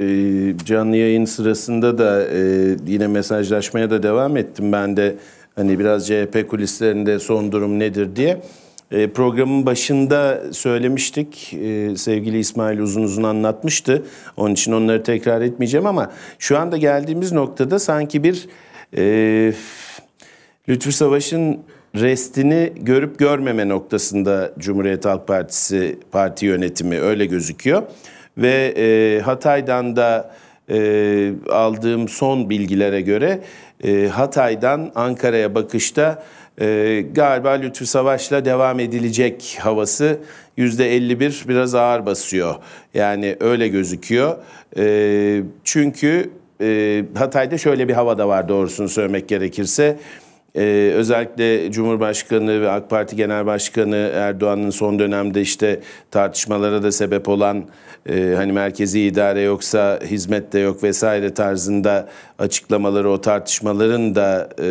e, canlı yayın sırasında da e, yine mesajlaşmaya da devam ettim ben de hani biraz CHP kulislerinde son durum nedir diye. Ee, programın başında söylemiştik. Ee, sevgili İsmail uzun uzun anlatmıştı. Onun için onları tekrar etmeyeceğim ama şu anda geldiğimiz noktada sanki bir e, Lütfü Savaş'ın restini görüp görmeme noktasında Cumhuriyet Halk Partisi parti yönetimi öyle gözüküyor ve e, Hatay'dan da e, aldığım son bilgilere göre e, Hatay'dan Ankara'ya bakışta e, galiba Lütfü Savaş'la devam edilecek havası %51 biraz ağır basıyor. Yani öyle gözüküyor. E, çünkü e, Hatay'da şöyle bir hava da var doğrusunu söylemek gerekirse. Ee, özellikle Cumhurbaşkanı ve AK Parti Genel Başkanı Erdoğan'ın son dönemde işte tartışmalara da sebep olan e, hani merkezi idare yoksa hizmet de yok vesaire tarzında açıklamaları o tartışmaların da e,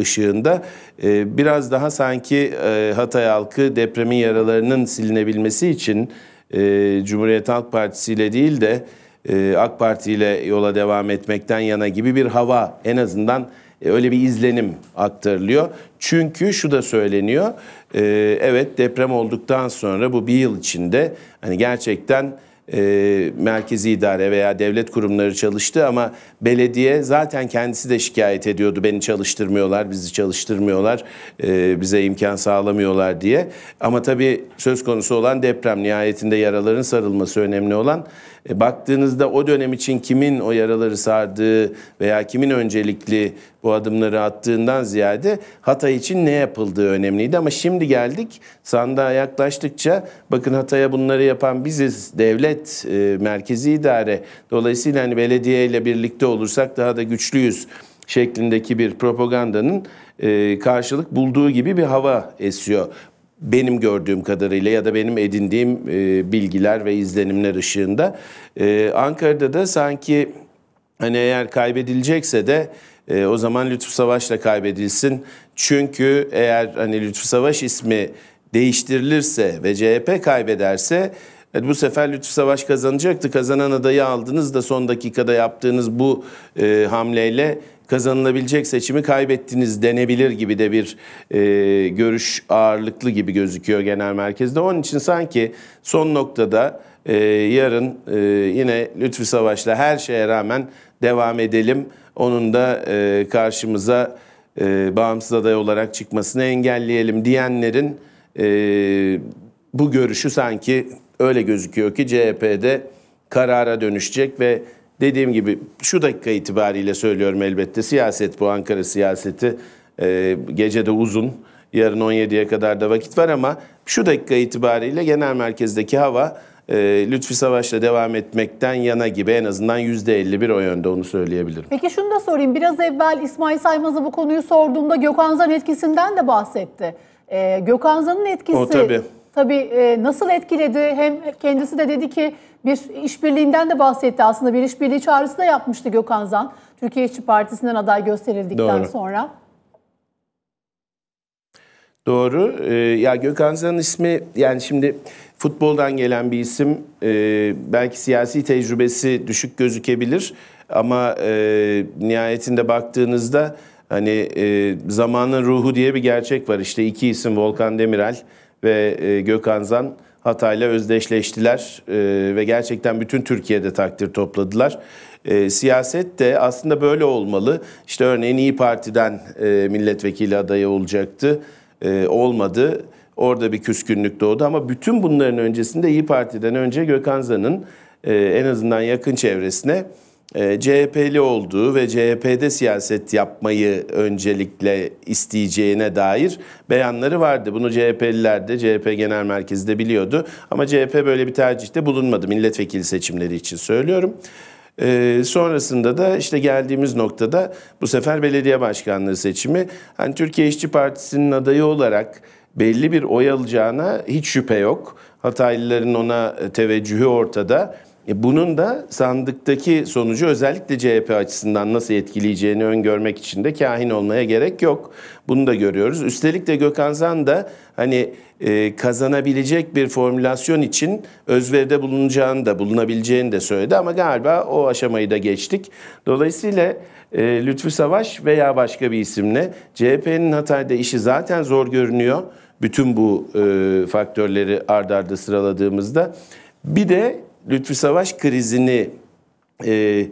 ışığında e, biraz daha sanki e, Hatay halkı depremin yaralarının silinebilmesi için e, Cumhuriyet Halk Partisi ile değil de e, AK Parti ile yola devam etmekten yana gibi bir hava en azından e, öyle bir izlenim aktarılıyor. Çünkü şu da söyleniyor. E, evet deprem olduktan sonra bu bir yıl içinde hani gerçekten e, merkezi idare veya devlet kurumları çalıştı ama belediye zaten kendisi de şikayet ediyordu. Beni çalıştırmıyorlar, bizi çalıştırmıyorlar, e, bize imkan sağlamıyorlar diye. Ama tabii söz konusu olan deprem nihayetinde yaraların sarılması önemli olan e, baktığınızda o dönem için kimin o yaraları sardığı veya kimin öncelikli bu adımları attığından ziyade Hatay için ne yapıldığı önemliydi. Ama şimdi geldik sandığa yaklaştıkça bakın Hatay'a bunları yapan biziz devlet, e, merkezi idare. Dolayısıyla hani belediye ile birlikte olursak daha da güçlüyüz şeklindeki bir propagandanın e, karşılık bulduğu gibi bir hava esiyor benim gördüğüm kadarıyla ya da benim edindiğim e, bilgiler ve izlenimler ışığında e, Ankara'da da sanki hani eğer kaybedilecekse de e, o zaman Lütfü Savaş'la kaybedilsin. Çünkü eğer hani Lütfü Savaş ismi değiştirilirse ve CHP kaybederse Evet, bu sefer Lütfü Savaş kazanacaktı. Kazanan adayı aldınız da son dakikada yaptığınız bu e, hamleyle kazanılabilecek seçimi kaybettiniz denebilir gibi de bir e, görüş ağırlıklı gibi gözüküyor genel merkezde. Onun için sanki son noktada e, yarın e, yine Lütfü Savaş'la her şeye rağmen devam edelim. Onun da e, karşımıza e, bağımsız aday olarak çıkmasını engelleyelim diyenlerin e, bu görüşü sanki öyle gözüküyor ki CHP'de karara dönüşecek ve dediğim gibi şu dakika itibariyle söylüyorum elbette siyaset bu Ankara siyaseti e, gece de uzun. Yarın 17'ye kadar da vakit var ama şu dakika itibariyle genel merkezdeki hava e, Lütfi Savaş'la devam etmekten yana gibi en azından %51 o yönde onu söyleyebilirim. Peki şunu da sorayım. Biraz evvel İsmail Saymaz'a bu konuyu sorduğumda Gökhan Zan etkisinden de bahsetti. E, ee, Gökhan Zan'ın etkisi o, tabii. Tabii e, nasıl etkiledi? Hem kendisi de dedi ki bir işbirliğinden de bahsetti aslında. Bir işbirliği çağrısı da yapmıştı Gökhan Zan. Türkiye İşçi Partisi'nden aday gösterildikten Doğru. sonra. Doğru. Ee, ya Gökhan Zan ismi yani şimdi futboldan gelen bir isim. Ee, belki siyasi tecrübesi düşük gözükebilir ama e, nihayetinde baktığınızda hani e, zamanın ruhu diye bir gerçek var. İşte iki isim Volkan Demirel ve e, Gökhan Zan Hatay'la özdeşleştiler e, ve gerçekten bütün Türkiye'de takdir topladılar. E, siyaset de aslında böyle olmalı. İşte örneğin İyi Parti'den milletvekili adayı olacaktı, olmadı. Orada bir küskünlük doğdu ama bütün bunların öncesinde İyi Parti'den önce Gökhan Zan'ın en azından yakın çevresine e, ee, CHP'li olduğu ve CHP'de siyaset yapmayı öncelikle isteyeceğine dair beyanları vardı. Bunu CHP'liler de CHP Genel Merkezi de biliyordu. Ama CHP böyle bir tercihte bulunmadı. Milletvekili seçimleri için söylüyorum. E, sonrasında da işte geldiğimiz noktada bu sefer belediye başkanlığı seçimi. Hani Türkiye İşçi Partisi'nin adayı olarak belli bir oy alacağına hiç şüphe yok. Hataylıların ona teveccühü ortada. E bunun da sandıktaki sonucu özellikle CHP açısından nasıl etkileyeceğini öngörmek için de kahin olmaya gerek yok. Bunu da görüyoruz. Üstelik de Gökhan Zan da hani e, kazanabilecek bir formülasyon için özveride bulunacağını da bulunabileceğini de söyledi ama galiba o aşamayı da geçtik. Dolayısıyla e, Lütfü Savaş veya başka bir isimle CHP'nin Hatay'da işi zaten zor görünüyor. Bütün bu e, faktörleri ard arda sıraladığımızda bir de Lütfü Savaş krizini e,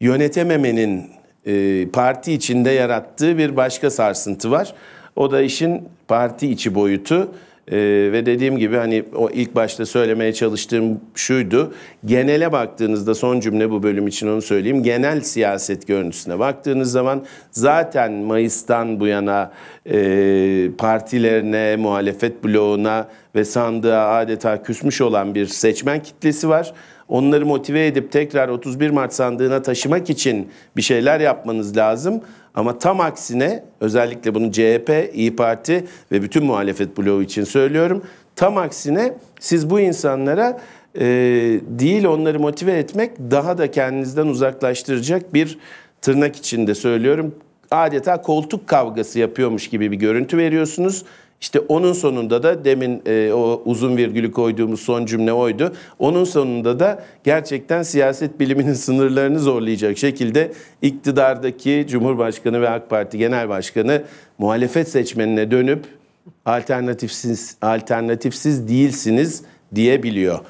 yönetememenin e, parti içinde yarattığı bir başka sarsıntı var. O da işin parti içi boyutu. Ee, ve dediğim gibi hani o ilk başta söylemeye çalıştığım şuydu. Genele baktığınızda son cümle bu bölüm için onu söyleyeyim. Genel siyaset görüntüsüne baktığınız zaman zaten Mayıs'tan bu yana e, partilerine, muhalefet bloğuna ve sandığa adeta küsmüş olan bir seçmen kitlesi var. Onları motive edip tekrar 31 Mart sandığına taşımak için bir şeyler yapmanız lazım. Ama tam aksine özellikle bunu CHP, İyi Parti ve bütün muhalefet bloğu için söylüyorum. Tam aksine siz bu insanlara e, değil onları motive etmek daha da kendinizden uzaklaştıracak bir tırnak içinde söylüyorum adeta koltuk kavgası yapıyormuş gibi bir görüntü veriyorsunuz işte onun sonunda da demin e, o uzun virgülü koyduğumuz son cümle oydu. Onun sonunda da gerçekten siyaset biliminin sınırlarını zorlayacak şekilde iktidardaki Cumhurbaşkanı ve AK Parti Genel Başkanı muhalefet seçmenine dönüp alternatifsiz alternatifsiz değilsiniz diyebiliyor.